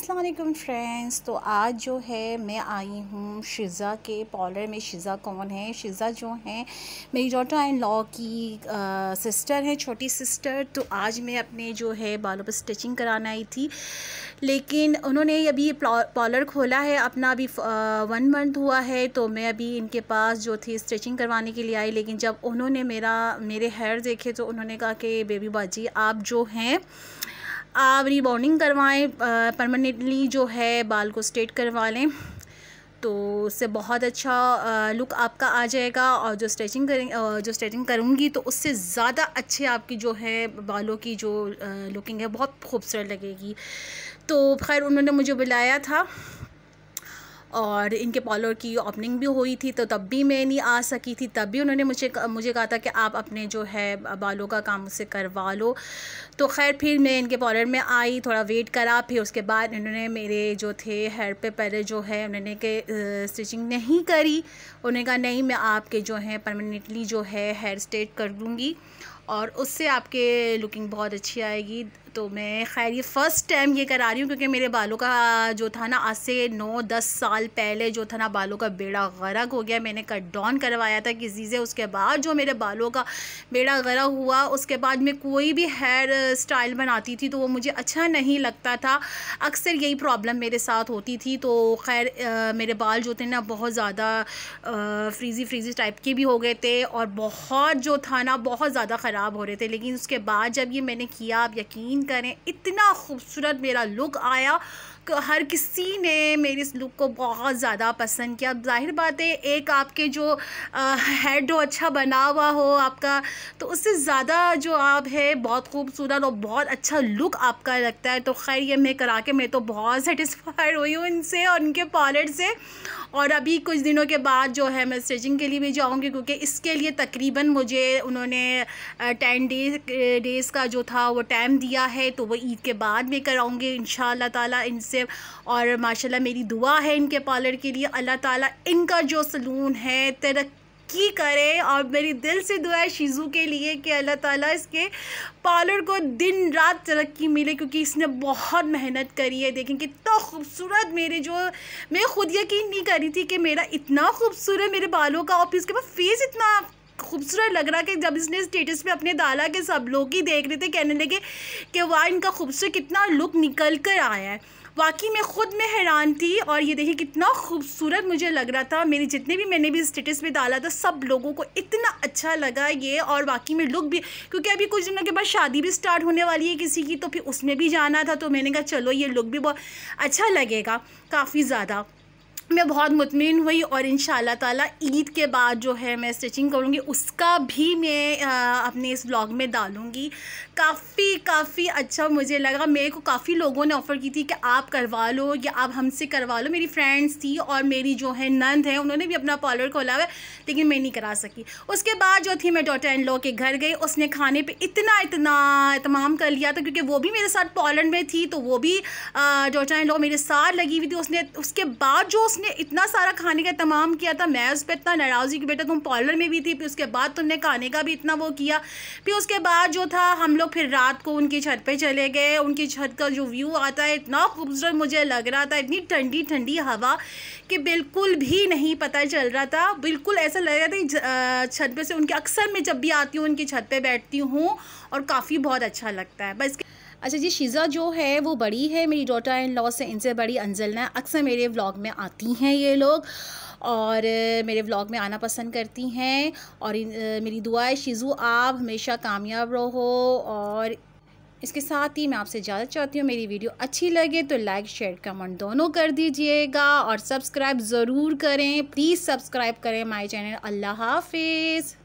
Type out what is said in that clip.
Aslam friends तो आज जो है मैं आई हूँ शिज़ा के पॉलर में शिज़ा कौन है शिज़ा जो हैं मेरी डॉटर एंड लॉ की आ, सिस्टर हैं छोटी सिस्टर तो आज मैं अपने जो है बालों पर स्टिचिंग कराना आई थी लेकिन उन्होंने अभी पॉलर खोला है अपना अभी वन मंथ हुआ है तो मैं अभी इनके पास जो थी स्टिचिंग करवाने के लिए आई लेकिन जब उन्होंने मेरा मेरे हेयर देखे तो उन्होंने कहा कि बेबी बाजी आप जो हैं आप रिबॉन्डिंग करवाएं परमानेंटली जो है बाल को स्ट्रेट करवा लें तो उससे बहुत अच्छा लुक आपका आ जाएगा और जो स्ट्रेचिंग करें जो स्ट्रेचिंग करूँगी तो उससे ज़्यादा अच्छे आपकी जो है बालों की जो लुकिंग है बहुत खूबसूरत लगेगी तो खैर उन्होंने मुझे बुलाया था और इनके पॉलर की ओपनिंग भी हुई थी तो तब भी मैं नहीं आ सकी थी तब भी उन्होंने मुझे मुझे कहा था कि आप अपने जो है बालों का काम उससे करवा लो तो खैर फिर मैं इनके पॉलर में आई थोड़ा वेट करा फिर उसके बाद इन्होंने मेरे जो थे हेयर पे पहले जो है उन्होंने के स्टिचिंग नहीं करी उन्होंने कहा नहीं मैं आपके जो है परमानेंटली जो है हेयर स्ट्रेट कर दूँगी और उससे आपके लुकिंग बहुत अच्छी आएगी तो मैं खैर ये फ़र्स्ट टाइम ये करा रही हूँ क्योंकि मेरे बालों का जो था ना आज से नौ दस साल पहले जो था ना बालों का बेड़ा गर्क हो गया मैंने कट डाउन करवाया था किसी से उसके बाद जो मेरे बालों का बेड़ा गरक हुआ उसके बाद मैं कोई भी हेयर स्टाइल बनाती थी तो वो मुझे अच्छा नहीं लगता था अक्सर यही प्रॉब्लम मेरे साथ होती थी तो खैर मेरे बाल जो थे ना बहुत ज़्यादा फ्रीज़ी फ्रीज़ी टाइप के भी हो गए थे और बहुत जो था ना बहुत ज़्यादा ख़राब ख़राब हो रहे थे लेकिन उसके बाद जब ये मैंने किया आप यकीन करें इतना खूबसूरत मेरा लुक आया हर किसी ने मेरी इस लुक को बहुत ज़्यादा पसंद किया अब जाहिर बात है एक आपके जो हेड हो अच्छा बना हुआ हो आपका तो उससे ज़्यादा जो आप है बहुत खूबसूरत और बहुत अच्छा लुक आपका लगता है तो खैर ये मैं करा के मैं तो बहुत सेटिस्फाइड हुई हूँ इनसे और इनके पॉलेट से और अभी कुछ दिनों के बाद जो है मैं स्टेजिंग के लिए भी जाऊँगी क्योंकि इसके लिए तकरीबन मुझे उन्होंने टेन डेज डेज़ का जो था वो टाइम दिया है तो वो ईद के बाद मैं कराऊँगी इन ताला इन से और माशाल्लाह मेरी दुआ है इनके पार्लर के लिए अल्लाह ताला इनका जो सलून है तरक्की की करें और मेरी दिल से दुआ है शीज़ू के लिए कि अल्लाह ताला इसके पार्लर को दिन रात तरक्की मिले क्योंकि इसने बहुत मेहनत करी है देखें कितना तो खूबसूरत मेरे जो मैं खुद यकीन नहीं कर रही थी कि मेरा इतना खूबसूरत मेरे बालों का और फिर उसके बाद फेस इतना खूबसूरत लग रहा कि जब इसने स्टेटस पे अपने दाला के सब लोग ही देख रहे थे कहने लगे कि वाह इनका खूबसूरत कितना लुक निकल कर आया है वाकई में ख़ुद में हैरान थी और ये देखिए कितना खूबसूरत मुझे लग रहा था मेरी जितने भी मैंने भी स्टेटस में डाला था सब लोगों को इतना अच्छा लगा ये और वाकई में लुक भी क्योंकि अभी कुछ दिनों के बाद शादी भी स्टार्ट होने वाली है किसी की तो फिर उसमें भी जाना था तो मैंने कहा चलो ये लुक भी बहुत अच्छा लगेगा काफ़ी ज़्यादा मैं बहुत मुतमिन हुई और इन ताला ईद के बाद जो है मैं स्टिचिंग करूँगी उसका भी मैं अपने इस ब्लॉग में डालूँगी काफ़ी काफ़ी अच्छा मुझे लगा मेरे को काफ़ी लोगों ने ऑफ़र की थी कि आप करवा लो या आप हमसे करवा लो मेरी फ्रेंड्स थी और मेरी जो है नंद है उन्होंने भी अपना पार्लर खोला हुआ लेकिन मैं नहीं करा सकी उसके बाद जो थी मैं डॉटर एंड लॉ के घर गई उसने खाने पर इतना इतना तमाम कर लिया था क्योंकि वो भी मेरे साथ पॉलर में थी तो वो भी डॉटर एंड लॉ मेरे साथ लगी हुई थी उसने उसके बाद जो उसने इतना सारा खाने का तमाम किया था मैं उस पर इतना नाराज़ी कि बेटा तुम पार्लर में भी थी फिर उसके बाद तुमने खाने का भी इतना वो किया फिर उसके बाद जो था हम लोग फिर रात को उनकी छत पर चले गए उनकी छत का जो व्यू आता है इतना खूबसूरत मुझे लग रहा था इतनी ठंडी ठंडी हवा कि बिल्कुल भी नहीं पता चल रहा था बिल्कुल ऐसा लग रहा था छत पर से उनके अक्सर मैं जब भी आती हूँ उनकी छत पर बैठती हूँ और काफ़ी बहुत अच्छा लगता है बस अच्छा जी शीज़ा जो है वो बड़ी है मेरी डॉटर इन लॉ से इनसे बड़ी अंजलना अक्सर मेरे व्लॉग में आती हैं ये लोग और मेरे व्लॉग में आना पसंद करती हैं और मेरी दुआ है शीज़ू आप हमेशा कामयाब रहो और इसके साथ ही मैं आपसे इजाज़त चाहती हूँ मेरी वीडियो अच्छी लगे तो लाइक शेयर कमेंट दोनों कर दीजिएगा और सब्सक्राइब ज़रूर करें प्लीज़ सब्सक्राइब करें माय चैनल अल्लाह हाफिज़